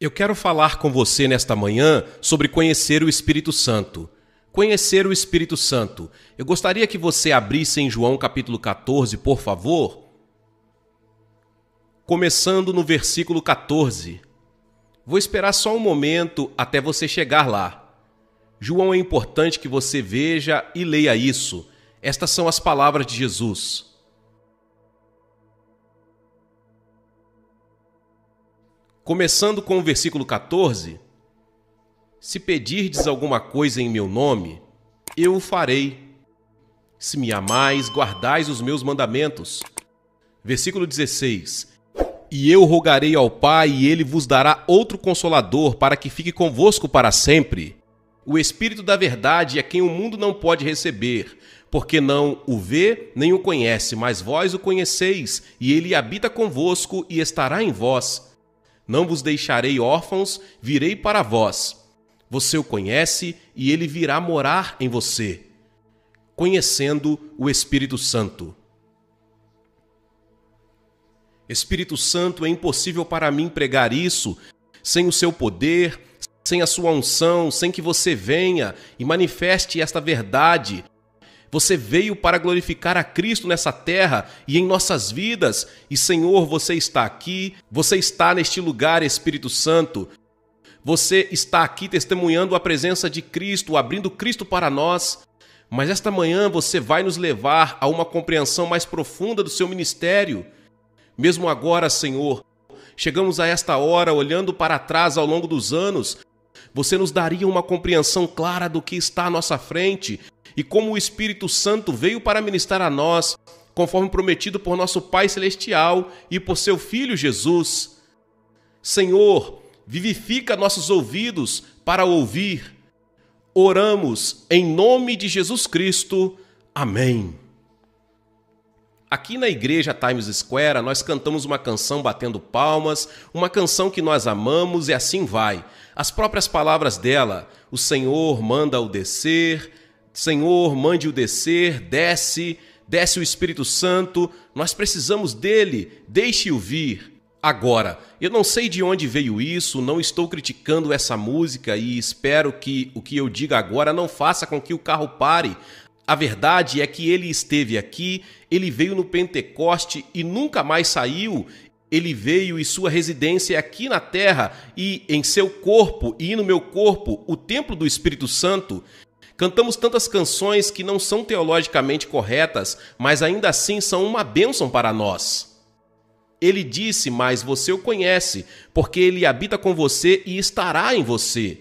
Eu quero falar com você nesta manhã sobre conhecer o Espírito Santo. Conhecer o Espírito Santo. Eu gostaria que você abrisse em João capítulo 14, por favor. Começando no versículo 14. Vou esperar só um momento até você chegar lá. João, é importante que você veja e leia isso. Estas são as palavras de Jesus. Começando com o versículo 14: Se pedirdes alguma coisa em meu nome, eu o farei. Se me amais, guardais os meus mandamentos. Versículo 16: E eu rogarei ao Pai, e ele vos dará outro consolador, para que fique convosco para sempre. O Espírito da Verdade é quem o mundo não pode receber, porque não o vê nem o conhece, mas vós o conheceis, e ele habita convosco e estará em vós. Não vos deixarei órfãos, virei para vós. Você o conhece e ele virá morar em você. Conhecendo o Espírito Santo. Espírito Santo, é impossível para mim pregar isso sem o seu poder, sem a sua unção, sem que você venha e manifeste esta verdade você veio para glorificar a Cristo nessa terra e em nossas vidas. E Senhor, você está aqui, você está neste lugar, Espírito Santo. Você está aqui testemunhando a presença de Cristo, abrindo Cristo para nós. Mas esta manhã você vai nos levar a uma compreensão mais profunda do seu ministério. Mesmo agora, Senhor, chegamos a esta hora olhando para trás ao longo dos anos, você nos daria uma compreensão clara do que está à nossa frente e como o Espírito Santo veio para ministrar a nós, conforme prometido por nosso Pai Celestial e por seu Filho Jesus. Senhor, vivifica nossos ouvidos para ouvir. Oramos em nome de Jesus Cristo. Amém. Aqui na igreja Times Square, nós cantamos uma canção batendo palmas, uma canção que nós amamos e assim vai. As próprias palavras dela: O Senhor manda o descer, Senhor, mande-o descer, desce, desce o Espírito Santo, nós precisamos dele, deixe-o vir. Agora, eu não sei de onde veio isso, não estou criticando essa música e espero que o que eu diga agora não faça com que o carro pare. A verdade é que ele esteve aqui, ele veio no Pentecoste e nunca mais saiu. Ele veio e sua residência é aqui na terra e em seu corpo e no meu corpo, o templo do Espírito Santo. Cantamos tantas canções que não são teologicamente corretas, mas ainda assim são uma bênção para nós. Ele disse, mas você o conhece, porque ele habita com você e estará em você.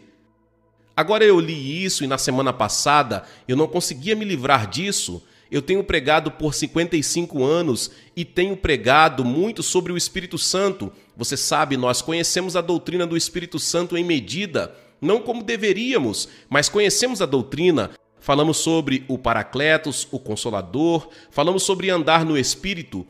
Agora eu li isso e na semana passada eu não conseguia me livrar disso. Eu tenho pregado por 55 anos e tenho pregado muito sobre o Espírito Santo. Você sabe, nós conhecemos a doutrina do Espírito Santo em medida não como deveríamos, mas conhecemos a doutrina. Falamos sobre o Paracletos, o Consolador, falamos sobre andar no Espírito,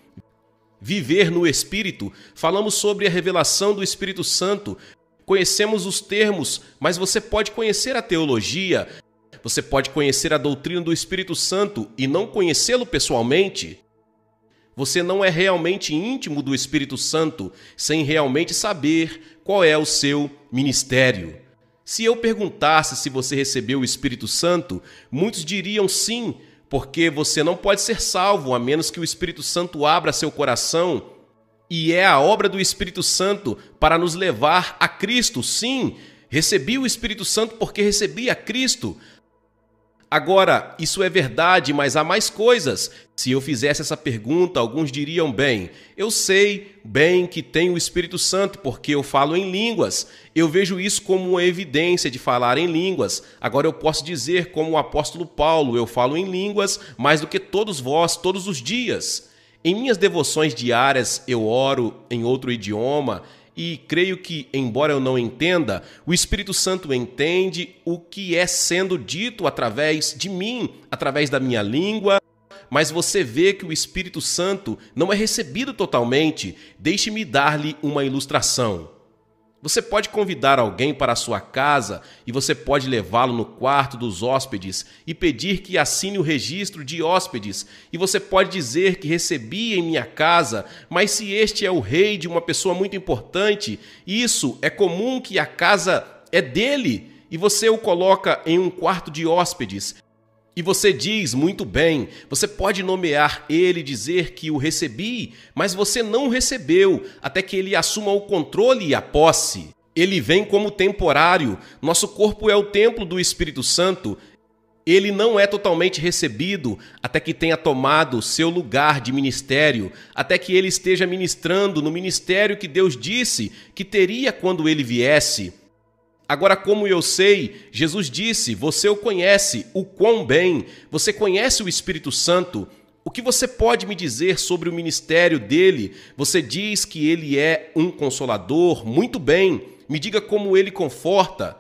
viver no Espírito, falamos sobre a revelação do Espírito Santo. Conhecemos os termos, mas você pode conhecer a teologia, você pode conhecer a doutrina do Espírito Santo e não conhecê-lo pessoalmente. Você não é realmente íntimo do Espírito Santo sem realmente saber qual é o seu ministério. Se eu perguntasse se você recebeu o Espírito Santo, muitos diriam sim, porque você não pode ser salvo a menos que o Espírito Santo abra seu coração. E é a obra do Espírito Santo para nos levar a Cristo, sim. Recebi o Espírito Santo porque recebi a Cristo. Agora, isso é verdade, mas há mais coisas. Se eu fizesse essa pergunta, alguns diriam: bem, eu sei bem que tenho o Espírito Santo porque eu falo em línguas. Eu vejo isso como uma evidência de falar em línguas. Agora eu posso dizer, como o apóstolo Paulo, eu falo em línguas mais do que todos vós, todos os dias. Em minhas devoções diárias, eu oro em outro idioma, e creio que, embora eu não entenda, o Espírito Santo entende o que é sendo dito através de mim, através da minha língua. Mas você vê que o Espírito Santo não é recebido totalmente. Deixe-me dar-lhe uma ilustração. Você pode convidar alguém para a sua casa e você pode levá-lo no quarto dos hóspedes e pedir que assine o registro de hóspedes. E você pode dizer que recebi em minha casa, mas se este é o rei de uma pessoa muito importante, isso é comum que a casa é dele e você o coloca em um quarto de hóspedes. E você diz muito bem, você pode nomear ele, dizer que o recebi, mas você não recebeu, até que ele assuma o controle e a posse. Ele vem como temporário, nosso corpo é o templo do Espírito Santo, ele não é totalmente recebido até que tenha tomado seu lugar de ministério, até que ele esteja ministrando no ministério que Deus disse que teria quando ele viesse. Agora, como eu sei, Jesus disse: Você o conhece, o quão bem, você conhece o Espírito Santo. O que você pode me dizer sobre o ministério dele? Você diz que ele é um consolador, muito bem. Me diga como ele conforta.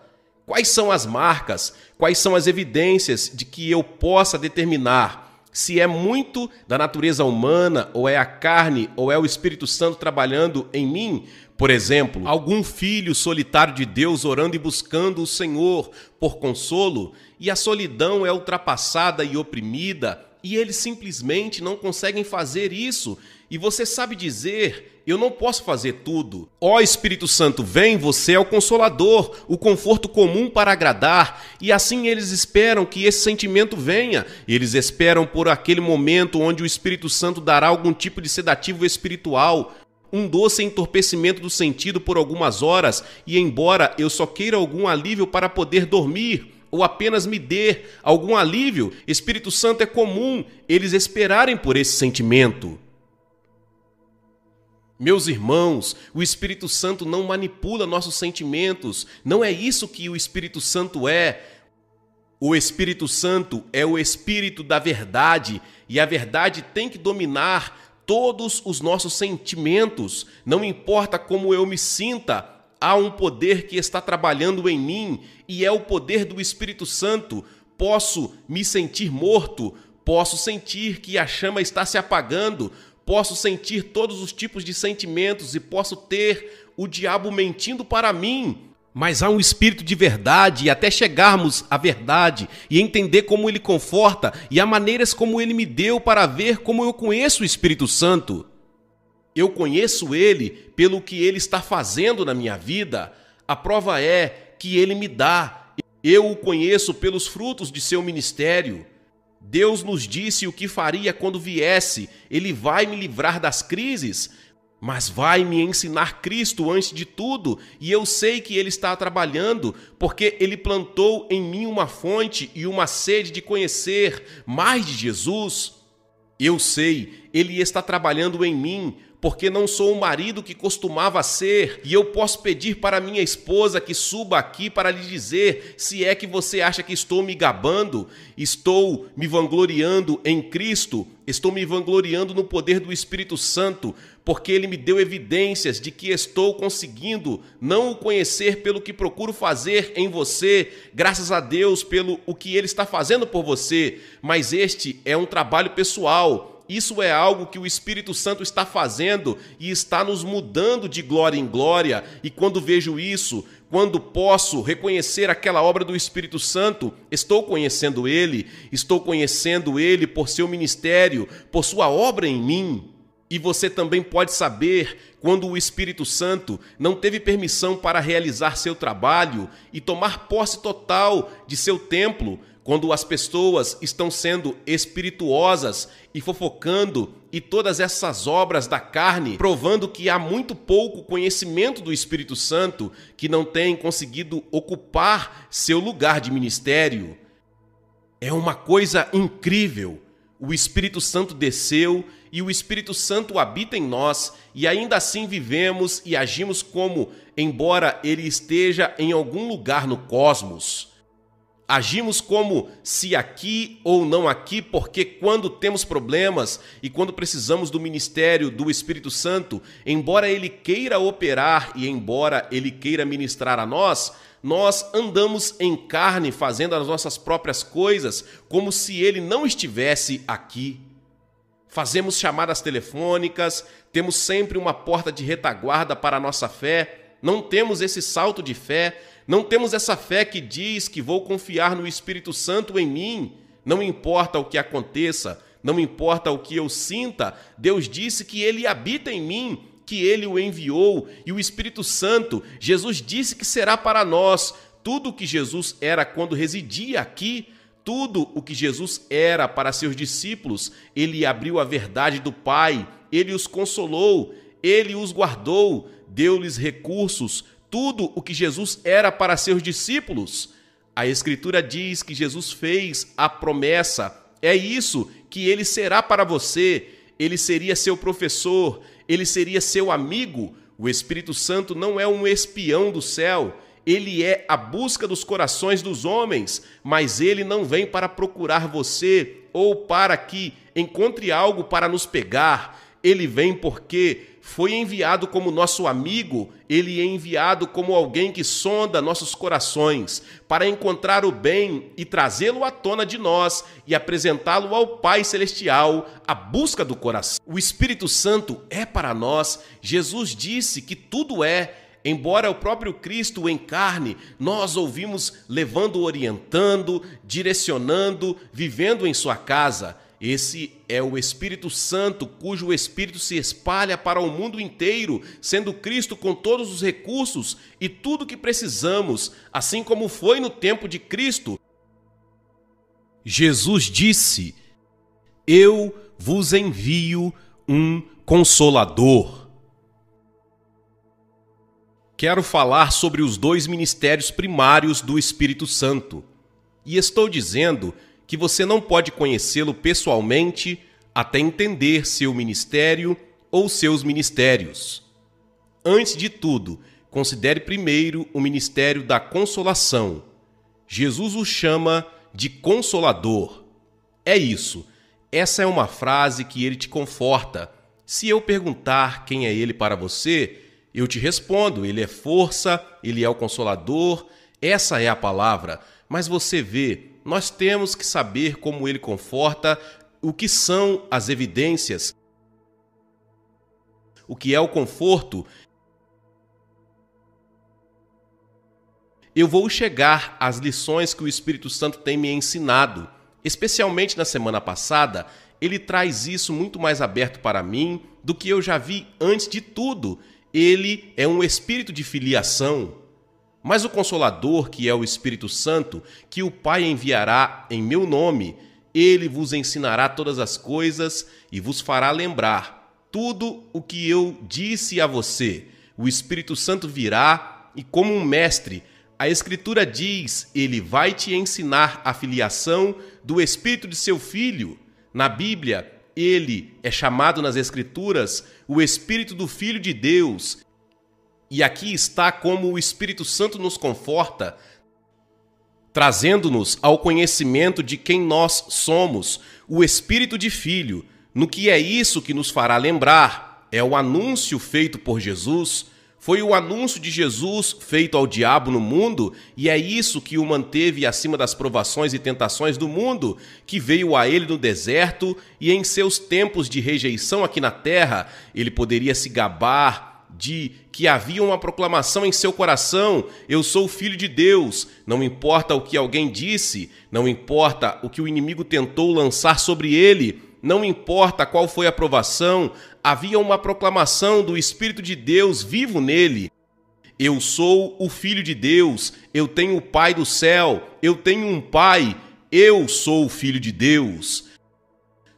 Quais são as marcas? Quais são as evidências de que eu possa determinar? se é muito da natureza humana, ou é a carne, ou é o Espírito Santo trabalhando em mim, por exemplo, algum filho solitário de Deus orando e buscando o Senhor por consolo, e a solidão é ultrapassada e oprimida, e eles simplesmente não conseguem fazer isso, e você sabe dizer: Eu não posso fazer tudo. Ó Espírito Santo, vem, você é o consolador, o conforto comum para agradar. E assim eles esperam que esse sentimento venha. Eles esperam por aquele momento onde o Espírito Santo dará algum tipo de sedativo espiritual. Um doce entorpecimento do sentido por algumas horas, e embora eu só queira algum alívio para poder dormir, ou apenas me dê algum alívio, Espírito Santo é comum eles esperarem por esse sentimento. Meus irmãos, o Espírito Santo não manipula nossos sentimentos, não é isso que o Espírito Santo é. O Espírito Santo é o Espírito da verdade e a verdade tem que dominar todos os nossos sentimentos, não importa como eu me sinta. Há um poder que está trabalhando em mim e é o poder do Espírito Santo. Posso me sentir morto, posso sentir que a chama está se apagando, Posso sentir todos os tipos de sentimentos e posso ter o diabo mentindo para mim. Mas há um espírito de verdade, e até chegarmos à verdade e entender como ele conforta, e há maneiras como ele me deu para ver como eu conheço o Espírito Santo. Eu conheço ele pelo que ele está fazendo na minha vida. A prova é que ele me dá. Eu o conheço pelos frutos de seu ministério. Deus nos disse o que faria quando viesse. Ele vai me livrar das crises, mas vai me ensinar Cristo antes de tudo, e eu sei que Ele está trabalhando, porque Ele plantou em mim uma fonte e uma sede de conhecer mais de Jesus. Eu sei, Ele está trabalhando em mim, porque não sou o marido que costumava ser, e eu posso pedir para minha esposa que suba aqui para lhe dizer se é que você acha que estou me gabando, estou me vangloriando em Cristo, estou me vangloriando no poder do Espírito Santo, porque ele me deu evidências de que estou conseguindo não o conhecer pelo que procuro fazer em você, graças a Deus pelo o que ele está fazendo por você, mas este é um trabalho pessoal isso é algo que o Espírito Santo está fazendo e está nos mudando de glória em glória. E quando vejo isso, quando posso reconhecer aquela obra do Espírito Santo, estou conhecendo Ele, estou conhecendo Ele por seu ministério, por sua obra em mim. E você também pode saber quando o Espírito Santo não teve permissão para realizar seu trabalho e tomar posse total de seu templo, quando as pessoas estão sendo espirituosas e fofocando e todas essas obras da carne, provando que há muito pouco conhecimento do Espírito Santo que não tem conseguido ocupar seu lugar de ministério. É uma coisa incrível. O Espírito Santo desceu e o Espírito Santo habita em nós, e ainda assim vivemos e agimos como, embora ele esteja em algum lugar no cosmos. Agimos como se aqui ou não aqui, porque quando temos problemas e quando precisamos do ministério do Espírito Santo, embora ele queira operar e embora ele queira ministrar a nós, nós andamos em carne fazendo as nossas próprias coisas, como se ele não estivesse aqui. Fazemos chamadas telefônicas, temos sempre uma porta de retaguarda para a nossa fé não temos esse salto de fé, não temos essa fé que diz que vou confiar no Espírito Santo em mim, não importa o que aconteça, não importa o que eu sinta, Deus disse que ele habita em mim, que ele o enviou, e o Espírito Santo, Jesus disse que será para nós tudo o que Jesus era quando residia aqui, tudo o que Jesus era para seus discípulos, ele abriu a verdade do Pai, ele os consolou, ele os guardou, deu-lhes recursos, tudo o que Jesus era para seus discípulos. A Escritura diz que Jesus fez a promessa, é isso que ele será para você, ele seria seu professor, ele seria seu amigo. O Espírito Santo não é um espião do céu, ele é a busca dos corações dos homens, mas ele não vem para procurar você ou para que encontre algo para nos pegar. Ele vem porque foi enviado como nosso amigo, ele é enviado como alguém que sonda nossos corações, para encontrar o bem e trazê-lo à tona de nós e apresentá-lo ao Pai Celestial, a busca do coração. O Espírito Santo é para nós, Jesus disse que tudo é. Embora o próprio Cristo encarne, nós ouvimos levando, orientando, direcionando, vivendo em sua casa. Esse é o Espírito Santo, cujo Espírito se espalha para o mundo inteiro, sendo Cristo com todos os recursos e tudo que precisamos, assim como foi no tempo de Cristo. Jesus disse: Eu vos envio um consolador. Quero falar sobre os dois ministérios primários do Espírito Santo. E estou dizendo que você não pode conhecê-lo pessoalmente até entender seu ministério ou seus ministérios. Antes de tudo, considere primeiro o ministério da consolação. Jesus o chama de consolador. É isso. Essa é uma frase que ele te conforta. Se eu perguntar quem é ele para você, eu te respondo: ele é força, ele é o consolador, essa é a palavra. Mas você vê, nós temos que saber como ele conforta, o que são as evidências, o que é o conforto. Eu vou chegar às lições que o Espírito Santo tem me ensinado, especialmente na semana passada. Ele traz isso muito mais aberto para mim do que eu já vi antes de tudo. Ele é um espírito de filiação, mas o Consolador, que é o Espírito Santo, que o Pai enviará em meu nome, ele vos ensinará todas as coisas e vos fará lembrar tudo o que eu disse a você. O Espírito Santo virá e, como um mestre, a Escritura diz: Ele vai te ensinar a filiação do Espírito de seu filho. Na Bíblia, ele é chamado nas Escrituras o Espírito do Filho de Deus, e aqui está como o Espírito Santo nos conforta, trazendo-nos ao conhecimento de quem nós somos, o Espírito de Filho, no que é isso que nos fará lembrar. É o anúncio feito por Jesus, foi o anúncio de Jesus feito ao diabo no mundo, e é isso que o manteve acima das provações e tentações do mundo, que veio a ele no deserto e em seus tempos de rejeição aqui na terra, ele poderia se gabar de que havia uma proclamação em seu coração: Eu sou filho de Deus. Não importa o que alguém disse, não importa o que o inimigo tentou lançar sobre ele, não importa qual foi a provação, havia uma proclamação do Espírito de Deus vivo nele. Eu sou o Filho de Deus, eu tenho o Pai do céu, eu tenho um Pai, eu sou o Filho de Deus.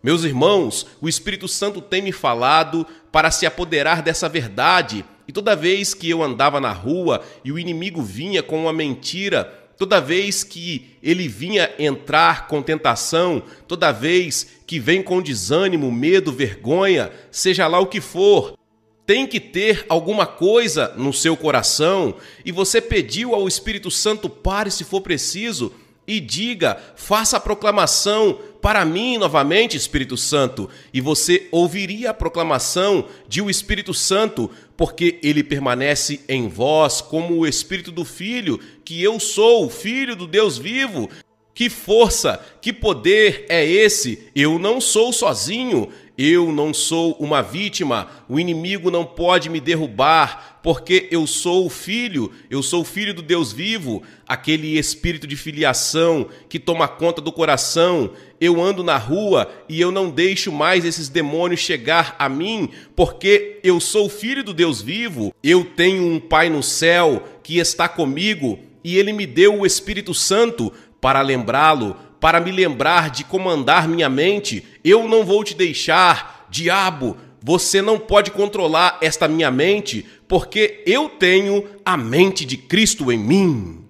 Meus irmãos, o Espírito Santo tem me falado para se apoderar dessa verdade, e toda vez que eu andava na rua e o inimigo vinha com uma mentira, toda vez que ele vinha entrar com tentação, toda vez que vem com desânimo, medo, vergonha, seja lá o que for, tem que ter alguma coisa no seu coração e você pediu ao Espírito Santo, pare se for preciso e diga, faça a proclamação para mim novamente, Espírito Santo, e você ouviria a proclamação de o Espírito Santo, porque ele permanece em vós como o Espírito do Filho, que eu sou o Filho do Deus vivo. Que força, que poder é esse? Eu não sou sozinho, eu não sou uma vítima, o inimigo não pode me derrubar, porque eu sou o filho, eu sou o filho do Deus vivo, aquele espírito de filiação que toma conta do coração. Eu ando na rua e eu não deixo mais esses demônios chegar a mim, porque eu sou o filho do Deus vivo. Eu tenho um Pai no céu que está comigo e ele me deu o Espírito Santo para lembrá-lo para me lembrar de comandar minha mente, eu não vou te deixar, diabo, você não pode controlar esta minha mente, porque eu tenho a mente de Cristo em mim.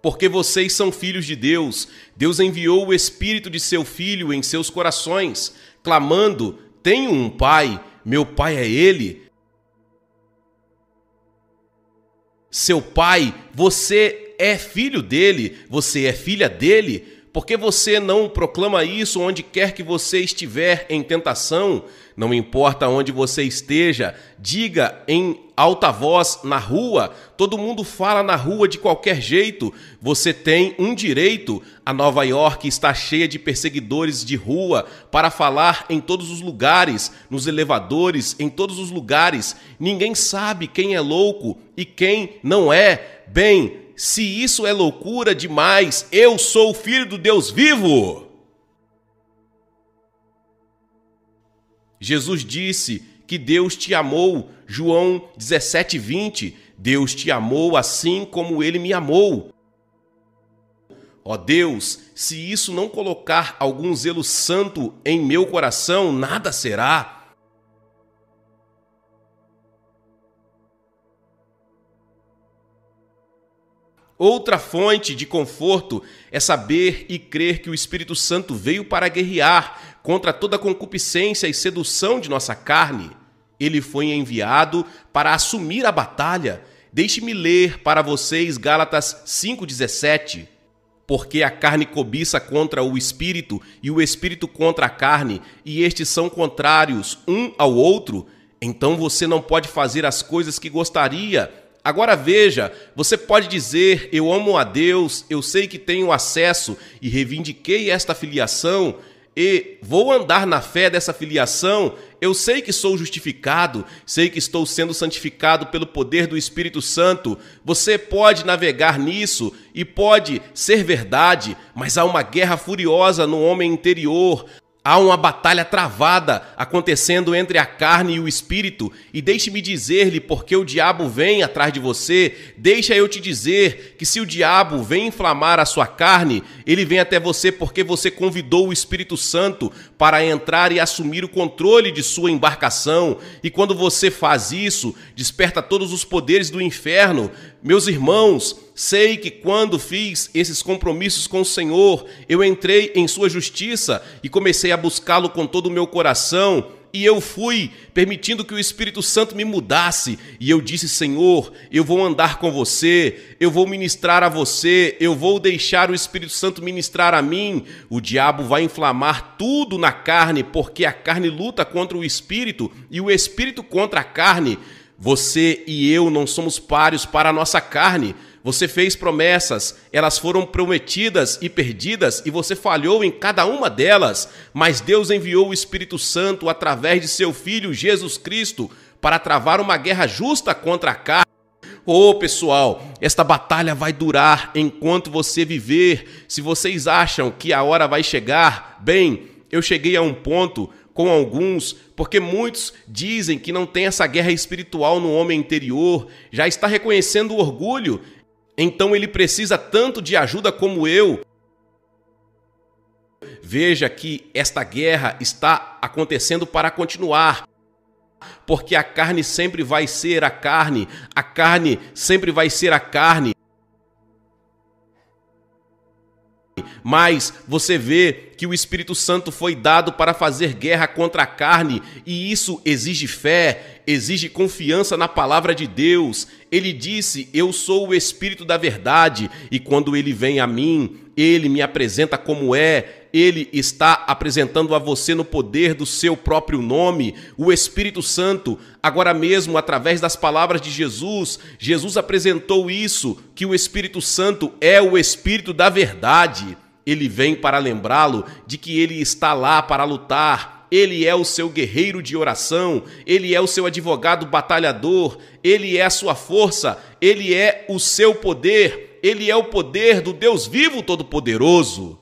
Porque vocês são filhos de Deus, Deus enviou o Espírito de seu Filho em seus corações, clamando: Tenho um Pai, meu Pai é Ele. seu pai, você é filho dele, você é filha dele, por que você não proclama isso onde quer que você estiver em tentação? Não importa onde você esteja, diga em alta voz na rua. Todo mundo fala na rua de qualquer jeito. Você tem um direito. A Nova York está cheia de perseguidores de rua para falar em todos os lugares, nos elevadores, em todos os lugares. Ninguém sabe quem é louco e quem não é. Bem, se isso é loucura demais, eu sou o filho do Deus vivo. Jesus disse que Deus te amou, João 17:20. Deus te amou assim como ele me amou. Ó Deus, se isso não colocar algum zelo santo em meu coração, nada será. Outra fonte de conforto é saber e crer que o Espírito Santo veio para guerrear contra toda concupiscência e sedução de nossa carne. Ele foi enviado para assumir a batalha. Deixe-me ler para vocês Gálatas 5,17. Porque a carne cobiça contra o espírito e o espírito contra a carne, e estes são contrários um ao outro, então você não pode fazer as coisas que gostaria Agora veja, você pode dizer: Eu amo a Deus, eu sei que tenho acesso e reivindiquei esta filiação, e vou andar na fé dessa filiação. Eu sei que sou justificado, sei que estou sendo santificado pelo poder do Espírito Santo. Você pode navegar nisso e pode ser verdade, mas há uma guerra furiosa no homem interior, Há uma batalha travada acontecendo entre a carne e o espírito, e deixe-me dizer-lhe porque o diabo vem atrás de você. Deixa eu te dizer que se o diabo vem inflamar a sua carne, ele vem até você porque você convidou o Espírito Santo para entrar e assumir o controle de sua embarcação. E quando você faz isso, desperta todos os poderes do inferno meus irmãos, sei que quando fiz esses compromissos com o Senhor, eu entrei em Sua justiça e comecei a buscá-lo com todo o meu coração. E eu fui, permitindo que o Espírito Santo me mudasse. E eu disse: Senhor, eu vou andar com você, eu vou ministrar a você, eu vou deixar o Espírito Santo ministrar a mim. O diabo vai inflamar tudo na carne, porque a carne luta contra o Espírito e o Espírito contra a carne. Você e eu não somos páreos para a nossa carne. Você fez promessas, elas foram prometidas e perdidas, e você falhou em cada uma delas. Mas Deus enviou o Espírito Santo através de seu Filho Jesus Cristo para travar uma guerra justa contra a carne. Ô oh, pessoal, esta batalha vai durar enquanto você viver. Se vocês acham que a hora vai chegar, bem, eu cheguei a um ponto com alguns, porque muitos dizem que não tem essa guerra espiritual no homem interior, já está reconhecendo o orgulho, então ele precisa tanto de ajuda como eu. Veja que esta guerra está acontecendo para continuar. Porque a carne sempre vai ser a carne, a carne sempre vai ser a carne, mas você vê que o Espírito Santo foi dado para fazer guerra contra a carne, e isso exige fé, exige confiança na palavra de Deus. Ele disse: Eu sou o Espírito da verdade, e quando ele vem a mim, ele me apresenta como é, ele está apresentando a você no poder do seu próprio nome, o Espírito Santo. Agora mesmo, através das palavras de Jesus, Jesus apresentou isso: que o Espírito Santo é o Espírito da verdade. Ele vem para lembrá-lo de que ele está lá para lutar. Ele é o seu guerreiro de oração, ele é o seu advogado batalhador, ele é a sua força, ele é o seu poder, ele é o poder do Deus vivo todo-poderoso.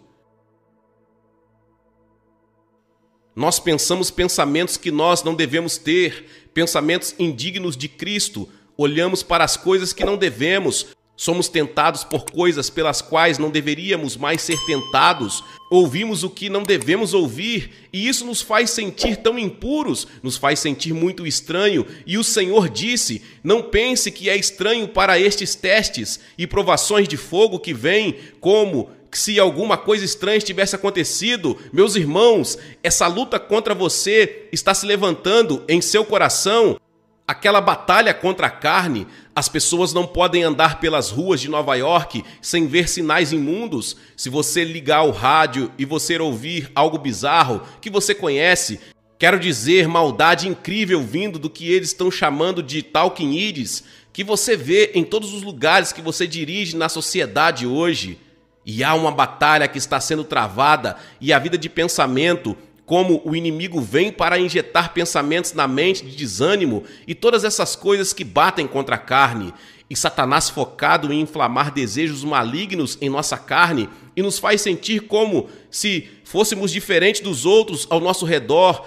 Nós pensamos pensamentos que nós não devemos ter, pensamentos indignos de Cristo, olhamos para as coisas que não devemos, Somos tentados por coisas pelas quais não deveríamos mais ser tentados. Ouvimos o que não devemos ouvir, e isso nos faz sentir tão impuros, nos faz sentir muito estranho. E o Senhor disse: Não pense que é estranho para estes testes e provações de fogo que vêm, como se alguma coisa estranha tivesse acontecido. Meus irmãos, essa luta contra você está se levantando em seu coração aquela batalha contra a carne, as pessoas não podem andar pelas ruas de Nova York sem ver sinais imundos. Se você ligar o rádio e você ouvir algo bizarro que você conhece, quero dizer, maldade incrível vindo do que eles estão chamando de talking iris, que você vê em todos os lugares que você dirige na sociedade hoje. E há uma batalha que está sendo travada e a vida de pensamento como o inimigo vem para injetar pensamentos na mente de desânimo e todas essas coisas que batem contra a carne. E Satanás focado em inflamar desejos malignos em nossa carne e nos faz sentir como se fôssemos diferentes dos outros ao nosso redor.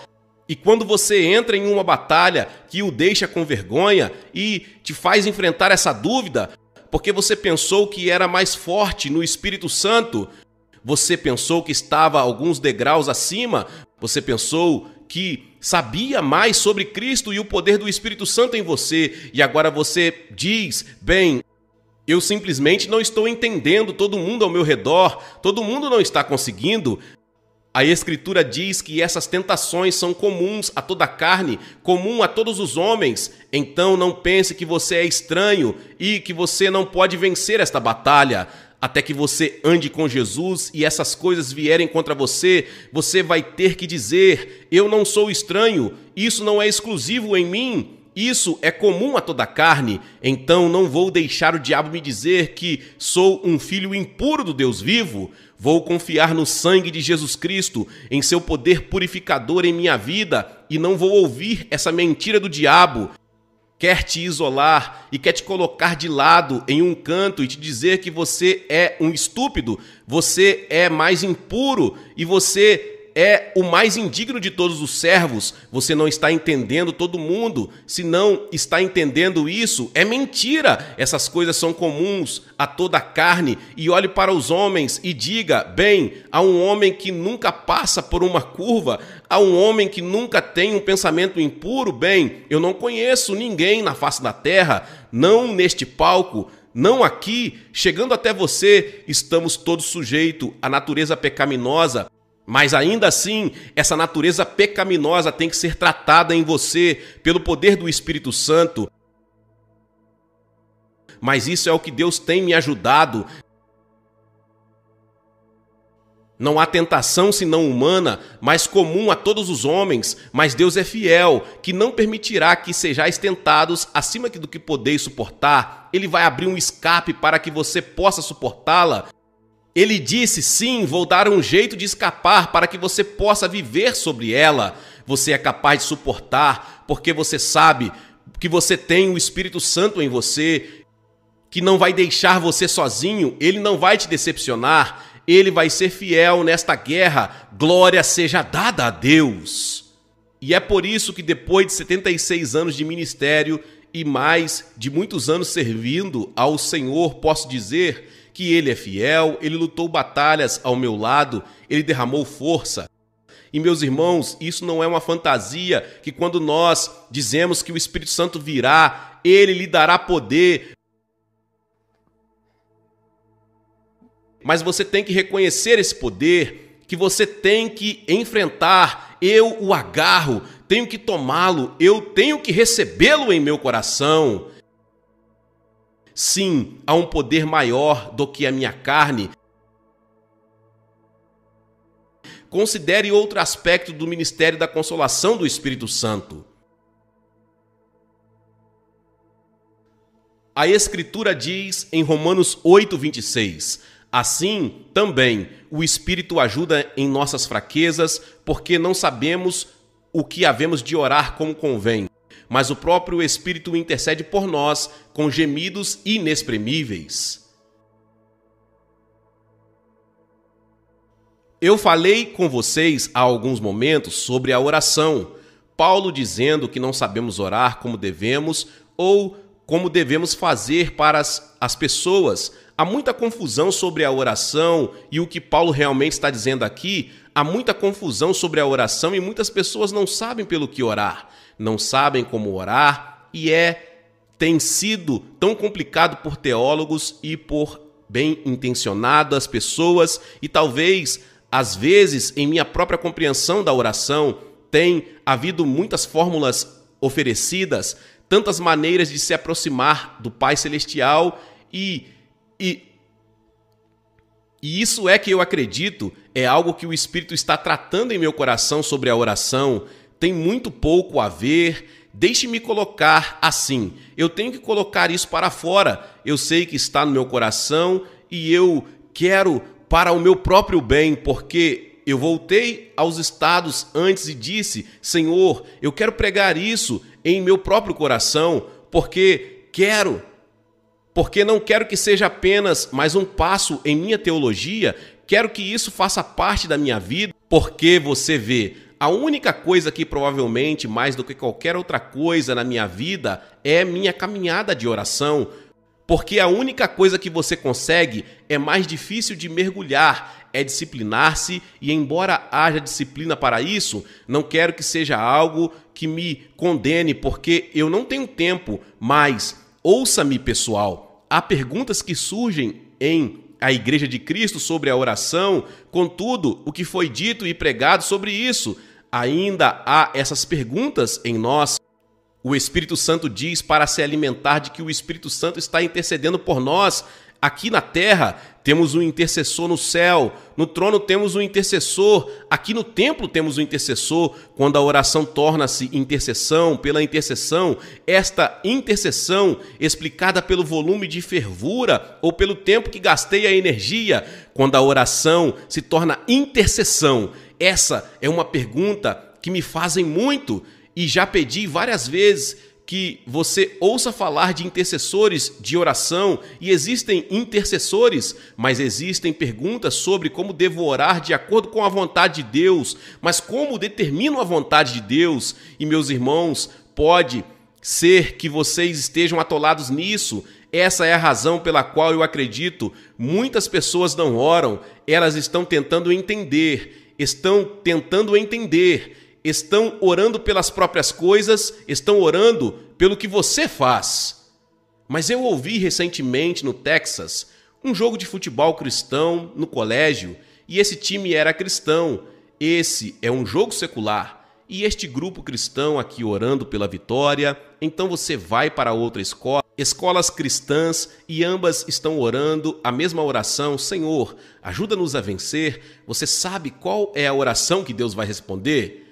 E quando você entra em uma batalha que o deixa com vergonha e te faz enfrentar essa dúvida, porque você pensou que era mais forte no Espírito Santo, você pensou que estava alguns degraus acima, você pensou que sabia mais sobre Cristo e o poder do Espírito Santo em você, e agora você diz: bem, eu simplesmente não estou entendendo todo mundo ao meu redor, todo mundo não está conseguindo. A Escritura diz que essas tentações são comuns a toda a carne, comum a todos os homens. Então não pense que você é estranho e que você não pode vencer esta batalha até que você ande com Jesus e essas coisas vierem contra você, você vai ter que dizer: Eu não sou estranho, isso não é exclusivo em mim, isso é comum a toda a carne, então não vou deixar o diabo me dizer que sou um filho impuro do Deus vivo. Vou confiar no sangue de Jesus Cristo, em seu poder purificador em minha vida, e não vou ouvir essa mentira do diabo quer te isolar e quer te colocar de lado em um canto e te dizer que você é um estúpido, você é mais impuro e você é o mais indigno de todos os servos. Você não está entendendo todo mundo. Se não está entendendo isso, é mentira. Essas coisas são comuns a toda a carne. E olhe para os homens e diga: bem, há um homem que nunca passa por uma curva, há um homem que nunca tem um pensamento impuro. Bem, eu não conheço ninguém na face da terra, não neste palco não aqui, chegando até você, estamos todos sujeitos à natureza pecaminosa mas ainda assim, essa natureza pecaminosa tem que ser tratada em você pelo poder do Espírito Santo. Mas isso é o que Deus tem me ajudado. Não há tentação senão humana, mas comum a todos os homens, mas Deus é fiel, que não permitirá que sejais tentados acima do que podeis suportar. Ele vai abrir um escape para que você possa suportá-la. Ele disse: Sim, vou dar um jeito de escapar para que você possa viver sobre ela. Você é capaz de suportar, porque você sabe que você tem o Espírito Santo em você, que não vai deixar você sozinho, ele não vai te decepcionar, ele vai ser fiel nesta guerra. Glória seja dada a Deus. E é por isso que depois de 76 anos de ministério e mais de muitos anos servindo ao Senhor, posso dizer que ele é fiel, ele lutou batalhas ao meu lado, ele derramou força. E meus irmãos, isso não é uma fantasia que quando nós dizemos que o Espírito Santo virá, ele lhe dará poder. Mas você tem que reconhecer esse poder, que você tem que enfrentar. Eu o agarro, tenho que tomá-lo, eu tenho que recebê-lo em meu coração. Sim, há um poder maior do que a minha carne. Considere outro aspecto do ministério da consolação do Espírito Santo. A Escritura diz em Romanos 8:26: Assim, também, o Espírito ajuda em nossas fraquezas, porque não sabemos o que havemos de orar como convém mas o próprio Espírito intercede por nós com gemidos inexprimíveis. Eu falei com vocês há alguns momentos sobre a oração, Paulo dizendo que não sabemos orar como devemos ou como devemos fazer para as, as pessoas. Há muita confusão sobre a oração e o que Paulo realmente está dizendo aqui. Há muita confusão sobre a oração e muitas pessoas não sabem pelo que orar não sabem como orar e é tem sido tão complicado por teólogos e por bem intencionadas pessoas e talvez às vezes em minha própria compreensão da oração tem havido muitas fórmulas oferecidas, tantas maneiras de se aproximar do Pai Celestial e, e e isso é que eu acredito, é algo que o Espírito está tratando em meu coração sobre a oração, tem muito pouco a ver. Deixe-me colocar assim. Eu tenho que colocar isso para fora. Eu sei que está no meu coração e eu quero para o meu próprio bem, porque eu voltei aos estados antes e disse: Senhor, eu quero pregar isso em meu próprio coração, porque quero. Porque não quero que seja apenas mais um passo em minha teologia, quero que isso faça parte da minha vida, porque você vê, a única coisa que provavelmente, mais do que qualquer outra coisa na minha vida, é minha caminhada de oração. Porque a única coisa que você consegue é mais difícil de mergulhar, é disciplinar-se, e embora haja disciplina para isso, não quero que seja algo que me condene, porque eu não tenho tempo, mas ouça-me, pessoal. Há perguntas que surgem em a Igreja de Cristo sobre a oração, contudo, o que foi dito e pregado sobre isso ainda há essas perguntas em nós, o Espírito Santo diz para se alimentar de que o Espírito Santo está intercedendo por nós aqui na terra. Temos um intercessor no céu, no trono temos um intercessor, aqui no templo temos um intercessor. Quando a oração torna-se intercessão, pela intercessão, esta intercessão, explicada pelo volume de fervura ou pelo tempo que gastei a energia, quando a oração se torna intercessão, essa é uma pergunta que me fazem muito e já pedi várias vezes que você ouça falar de intercessores de oração e existem intercessores, mas existem perguntas sobre como devo orar de acordo com a vontade de Deus, mas como determino a vontade de Deus? E meus irmãos, pode ser que vocês estejam atolados nisso. Essa é a razão pela qual eu acredito muitas pessoas não oram, elas estão tentando entender estão tentando entender, estão orando pelas próprias coisas, estão orando pelo que você faz. Mas eu ouvi recentemente no Texas um jogo de futebol cristão no colégio e esse time era cristão. Esse é um jogo secular e este grupo cristão aqui orando pela vitória, então você vai para outra escola, escolas cristãs e ambas estão orando a mesma oração: Senhor, ajuda-nos a vencer. Você sabe qual é a oração que Deus vai responder?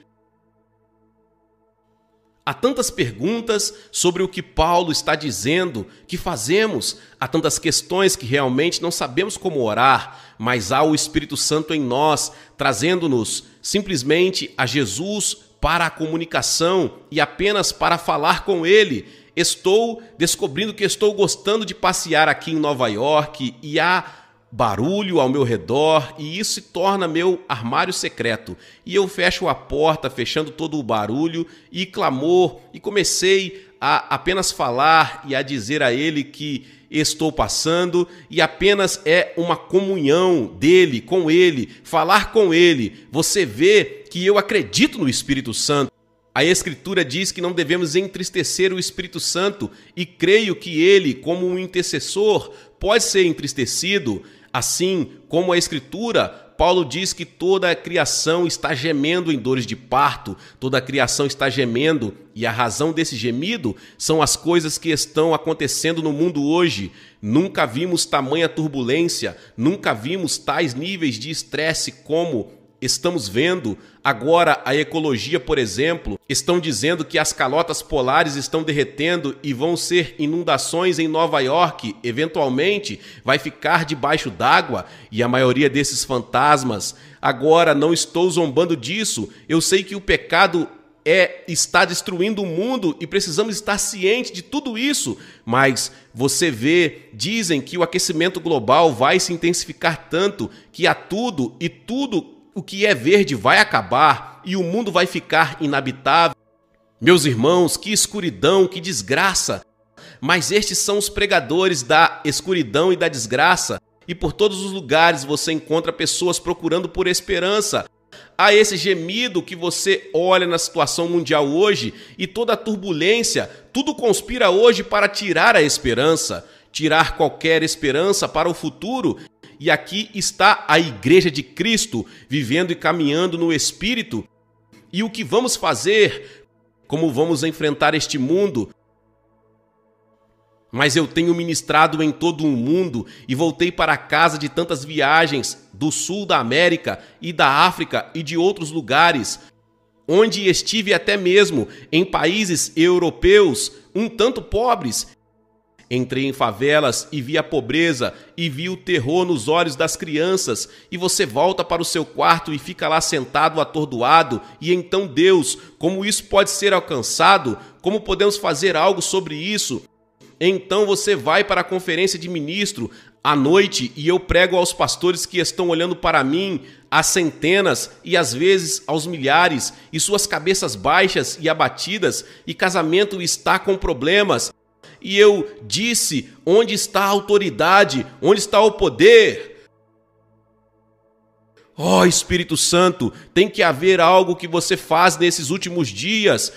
Há tantas perguntas sobre o que Paulo está dizendo, que fazemos, há tantas questões que realmente não sabemos como orar, mas há o Espírito Santo em nós, trazendo-nos simplesmente a Jesus para a comunicação e apenas para falar com ele. Estou descobrindo que estou gostando de passear aqui em Nova York e há barulho ao meu redor e isso se torna meu armário secreto. E eu fecho a porta, fechando todo o barulho e clamor, e comecei a apenas falar e a dizer a ele que estou passando e apenas é uma comunhão dele com ele, falar com ele. Você vê que eu acredito no Espírito Santo. A Escritura diz que não devemos entristecer o Espírito Santo e creio que ele, como um intercessor, pode ser entristecido Assim como a Escritura, Paulo diz que toda a criação está gemendo em dores de parto, toda a criação está gemendo, e a razão desse gemido são as coisas que estão acontecendo no mundo hoje. Nunca vimos tamanha turbulência, nunca vimos tais níveis de estresse como estamos vendo. Agora, a ecologia, por exemplo, estão dizendo que as calotas polares estão derretendo e vão ser inundações em Nova York. Eventualmente, vai ficar debaixo d'água e a maioria desses fantasmas. Agora, não estou zombando disso. Eu sei que o pecado é está destruindo o mundo e precisamos estar cientes de tudo isso. Mas você vê, dizem que o aquecimento global vai se intensificar tanto que há tudo e tudo o que é verde vai acabar e o mundo vai ficar inabitável. Meus irmãos, que escuridão, que desgraça! Mas estes são os pregadores da escuridão e da desgraça, e por todos os lugares você encontra pessoas procurando por esperança. Há esse gemido que você olha na situação mundial hoje e toda a turbulência, tudo conspira hoje para tirar a esperança, tirar qualquer esperança para o futuro e aqui está a Igreja de Cristo vivendo e caminhando no Espírito. E o que vamos fazer? Como vamos enfrentar este mundo? Mas eu tenho ministrado em todo o mundo e voltei para casa de tantas viagens do sul da América e da África e de outros lugares, onde estive até mesmo em países europeus um tanto pobres Entrei em favelas e vi a pobreza e vi o terror nos olhos das crianças, e você volta para o seu quarto e fica lá sentado atordoado, e então Deus, como isso pode ser alcançado? Como podemos fazer algo sobre isso? Então você vai para a conferência de ministro à noite e eu prego aos pastores que estão olhando para mim, às centenas e às vezes aos milhares, e suas cabeças baixas e abatidas, e casamento está com problemas e eu disse: Onde está a autoridade? Onde está o poder? Ó oh, Espírito Santo, tem que haver algo que você faz nesses últimos dias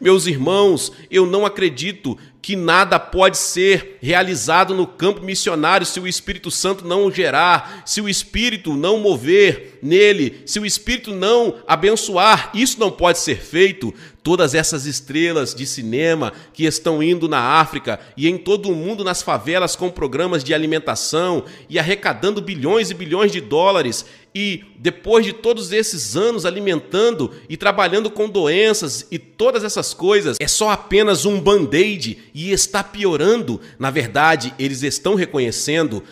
meus irmãos, eu não acredito que nada pode ser realizado no campo missionário se o Espírito Santo não gerar, se o Espírito não mover nele, se o Espírito não abençoar. Isso não pode ser feito. Todas essas estrelas de cinema que estão indo na África e em todo o mundo nas favelas com programas de alimentação e arrecadando bilhões e bilhões de dólares, e depois de todos esses anos alimentando e trabalhando com doenças e todas essas coisas, é só apenas um band-aid e está piorando. Na verdade, eles estão reconhecendo.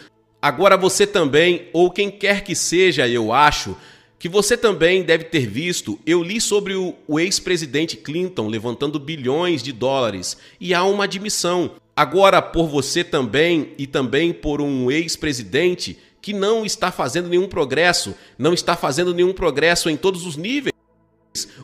Agora você também, ou quem quer que seja, eu acho, que você também deve ter visto, eu li sobre o, o ex-presidente Clinton levantando bilhões de dólares e há uma admissão. Agora, por você também e também por um ex-presidente, que não está fazendo nenhum progresso, não está fazendo nenhum progresso em todos os níveis.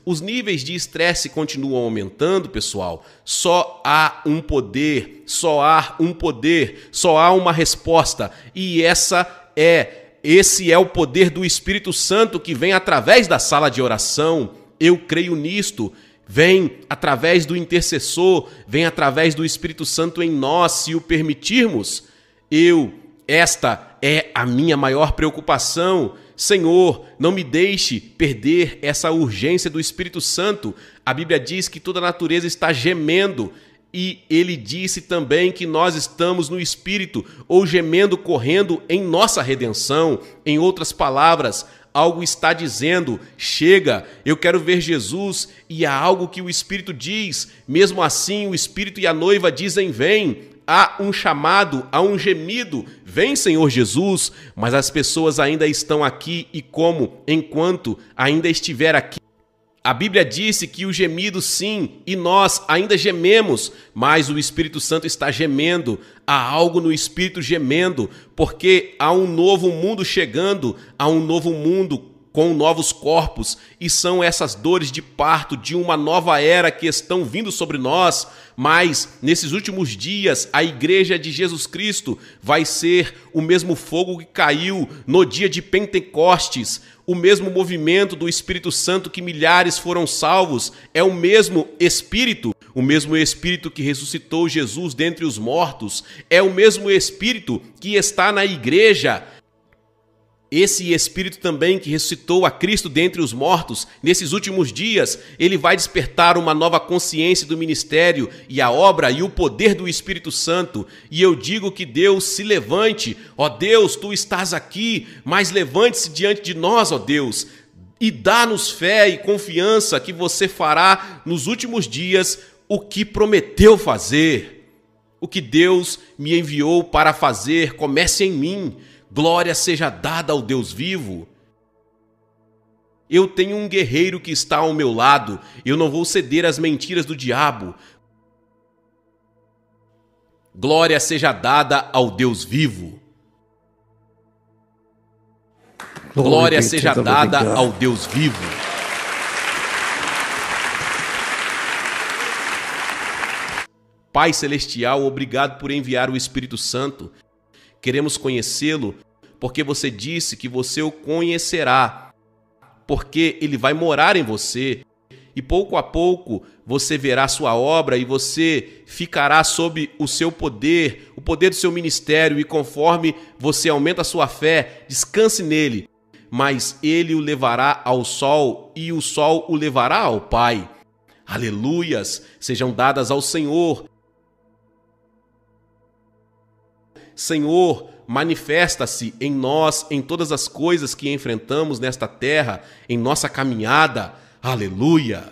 Os níveis de estresse continuam aumentando, pessoal. Só há um poder, só há um poder, só há uma resposta e essa é esse é o poder do Espírito Santo que vem através da sala de oração. Eu creio nisto. Vem através do intercessor, vem através do Espírito Santo em nós, se o permitirmos. Eu, esta é a minha maior preocupação. Senhor, não me deixe perder essa urgência do Espírito Santo. A Bíblia diz que toda a natureza está gemendo. E ele disse também que nós estamos no Espírito, ou gemendo, correndo em nossa redenção. Em outras palavras, algo está dizendo: chega, eu quero ver Jesus, e há algo que o Espírito diz. Mesmo assim, o Espírito e a noiva dizem: vem. Há um chamado, há um gemido. Vem, Senhor Jesus! Mas as pessoas ainda estão aqui e como? Enquanto ainda estiver aqui. A Bíblia disse que o gemido sim, e nós ainda gememos, mas o Espírito Santo está gemendo, há algo no Espírito gemendo, porque há um novo mundo chegando, há um novo mundo com novos corpos, e são essas dores de parto de uma nova era que estão vindo sobre nós, mas nesses últimos dias a igreja de Jesus Cristo vai ser o mesmo fogo que caiu no dia de Pentecostes, o mesmo movimento do Espírito Santo que milhares foram salvos, é o mesmo Espírito, o mesmo Espírito que ressuscitou Jesus dentre os mortos, é o mesmo Espírito que está na igreja esse Espírito também que ressuscitou a Cristo dentre os mortos, nesses últimos dias, ele vai despertar uma nova consciência do ministério e a obra e o poder do Espírito Santo. E eu digo que Deus se levante, ó Deus, tu estás aqui, mas levante-se diante de nós, ó Deus. E dá-nos fé e confiança que você fará nos últimos dias o que prometeu fazer. O que Deus me enviou para fazer, comece em mim glória seja dada ao Deus vivo. Eu tenho um guerreiro que está ao meu lado, eu não vou ceder às mentiras do diabo. Glória seja dada ao Deus vivo. Glória seja dada ao Deus vivo. Pai Celestial, obrigado por enviar o Espírito Santo Queremos conhecê-lo porque você disse que você o conhecerá, porque ele vai morar em você. E pouco a pouco você verá sua obra e você ficará sob o seu poder, o poder do seu ministério, e conforme você aumenta a sua fé, descanse nele, mas ele o levará ao sol e o sol o levará ao Pai. Aleluias sejam dadas ao Senhor, Senhor, manifesta-se em nós, em todas as coisas que enfrentamos nesta terra, em nossa caminhada. Aleluia!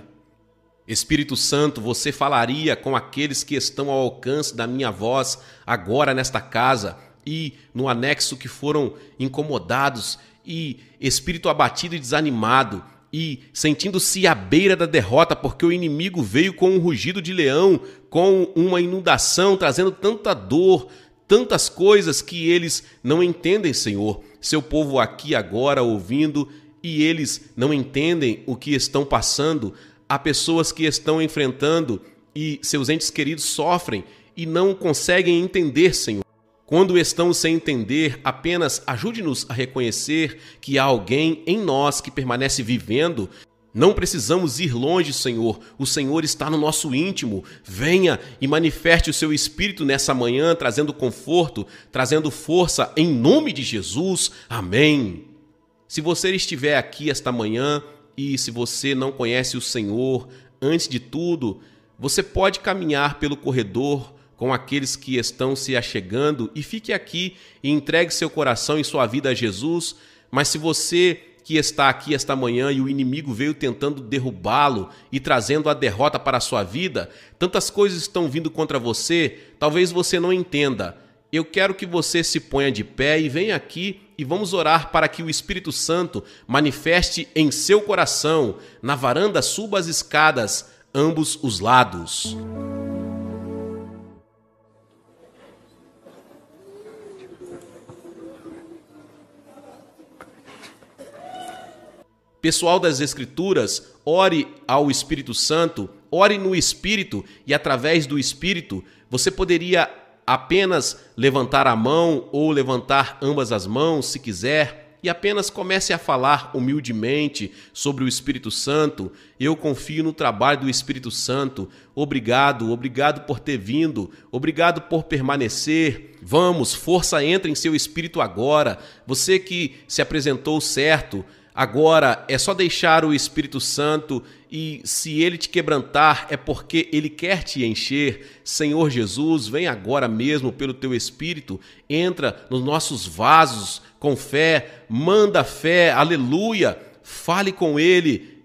Espírito Santo, você falaria com aqueles que estão ao alcance da minha voz agora nesta casa e no anexo que foram incomodados e espírito abatido e desanimado e sentindo-se à beira da derrota porque o inimigo veio com um rugido de leão, com uma inundação, trazendo tanta dor, tantas coisas que eles não entendem, Senhor. Seu povo aqui agora ouvindo e eles não entendem o que estão passando. Há pessoas que estão enfrentando e seus entes queridos sofrem e não conseguem entender, Senhor. Quando estamos sem entender, apenas ajude-nos a reconhecer que há alguém em nós que permanece vivendo, não precisamos ir longe, Senhor. O Senhor está no nosso íntimo. Venha e manifeste o seu espírito nessa manhã, trazendo conforto, trazendo força em nome de Jesus. Amém. Se você estiver aqui esta manhã e se você não conhece o Senhor, antes de tudo, você pode caminhar pelo corredor com aqueles que estão se achegando e fique aqui e entregue seu coração e sua vida a Jesus. Mas se você que está aqui esta manhã e o inimigo veio tentando derrubá-lo e trazendo a derrota para a sua vida, tantas coisas estão vindo contra você, talvez você não entenda. Eu quero que você se ponha de pé e venha aqui e vamos orar para que o Espírito Santo manifeste em seu coração, na varanda suba as escadas, ambos os lados. Pessoal das Escrituras, ore ao Espírito Santo, ore no Espírito e através do Espírito você poderia apenas levantar a mão ou levantar ambas as mãos, se quiser, e apenas comece a falar humildemente sobre o Espírito Santo. Eu confio no trabalho do Espírito Santo. Obrigado, obrigado por ter vindo, obrigado por permanecer. Vamos, força entra em seu espírito agora. Você que se apresentou certo, Agora é só deixar o Espírito Santo e, se ele te quebrantar, é porque ele quer te encher. Senhor Jesus, vem agora mesmo pelo teu Espírito, entra nos nossos vasos com fé, manda fé, aleluia. Fale com ele,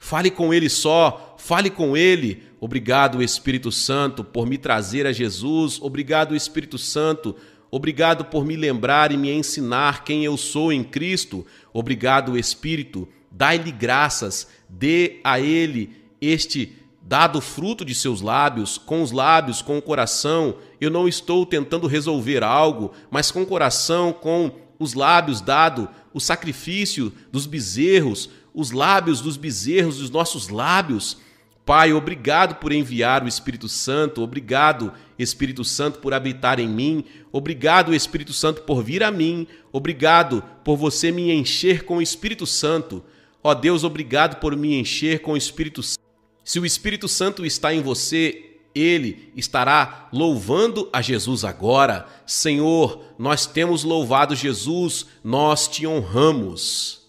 fale com ele só, fale com ele. Obrigado, Espírito Santo, por me trazer a Jesus. Obrigado, Espírito Santo Obrigado por me lembrar e me ensinar quem eu sou em Cristo. Obrigado, Espírito. Dai-lhe graças, dê a ele este dado fruto de seus lábios, com os lábios, com o coração. Eu não estou tentando resolver algo, mas com o coração, com os lábios dado o sacrifício dos bezerros, os lábios dos bezerros, os nossos lábios. Pai, obrigado por enviar o Espírito Santo, obrigado Espírito Santo, por habitar em mim. Obrigado, Espírito Santo, por vir a mim. Obrigado por você me encher com o Espírito Santo. Ó oh Deus, obrigado por me encher com o Espírito Santo. Se o Espírito Santo está em você, ele estará louvando a Jesus agora. Senhor, nós temos louvado Jesus, nós te honramos.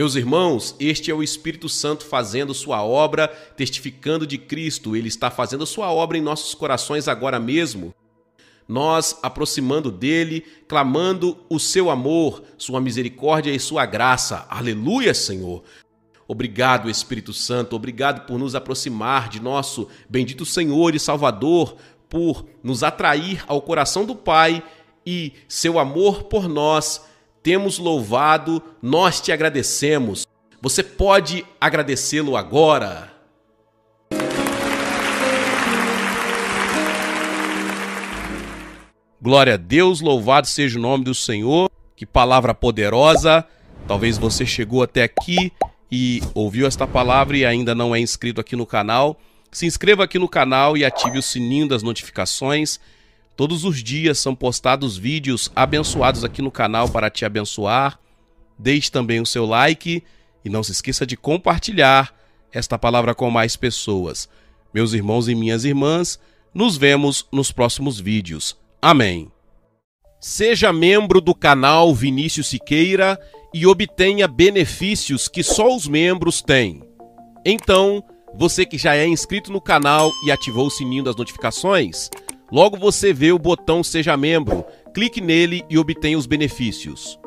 Meus irmãos, este é o Espírito Santo fazendo sua obra, testificando de Cristo. Ele está fazendo sua obra em nossos corações agora mesmo. Nós, aproximando dele, clamando o seu amor, sua misericórdia e sua graça. Aleluia, Senhor! Obrigado, Espírito Santo, obrigado por nos aproximar de nosso bendito Senhor e Salvador, por nos atrair ao coração do Pai e seu amor por nós temos louvado, nós te agradecemos. Você pode agradecê-lo agora. Glória a Deus, louvado seja o nome do Senhor. Que palavra poderosa. Talvez você chegou até aqui e ouviu esta palavra e ainda não é inscrito aqui no canal. Se inscreva aqui no canal e ative o sininho das notificações Todos os dias são postados vídeos abençoados aqui no canal para te abençoar. Deixe também o seu like e não se esqueça de compartilhar esta palavra com mais pessoas. Meus irmãos e minhas irmãs, nos vemos nos próximos vídeos. Amém. Seja membro do canal Vinícius Siqueira e obtenha benefícios que só os membros têm. Então, você que já é inscrito no canal e ativou o sininho das notificações, Logo você vê o botão Seja Membro, clique nele e obtenha os benefícios.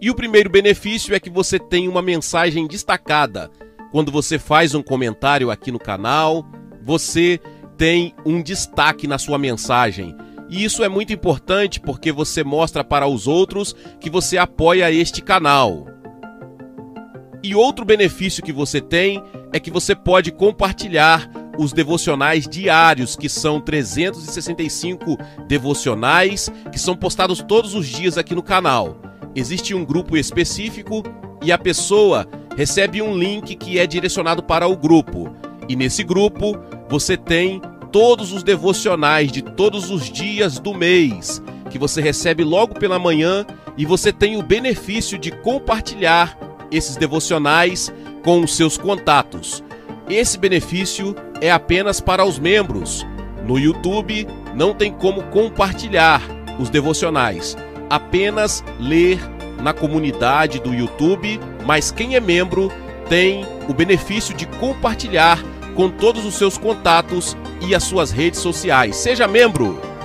E o primeiro benefício é que você tem uma mensagem destacada. Quando você faz um comentário aqui no canal, você tem um destaque na sua mensagem. E isso é muito importante porque você mostra para os outros que você apoia este canal. E outro benefício que você tem é que você pode compartilhar os devocionais diários, que são 365 devocionais, que são postados todos os dias aqui no canal. Existe um grupo específico e a pessoa recebe um link que é direcionado para o grupo. E nesse grupo você tem todos os devocionais de todos os dias do mês, que você recebe logo pela manhã e você tem o benefício de compartilhar esses devocionais com os seus contatos. Esse benefício é apenas para os membros. No YouTube não tem como compartilhar os devocionais, apenas ler na comunidade do YouTube, mas quem é membro tem o benefício de compartilhar com todos os seus contatos e as suas redes sociais. Seja membro!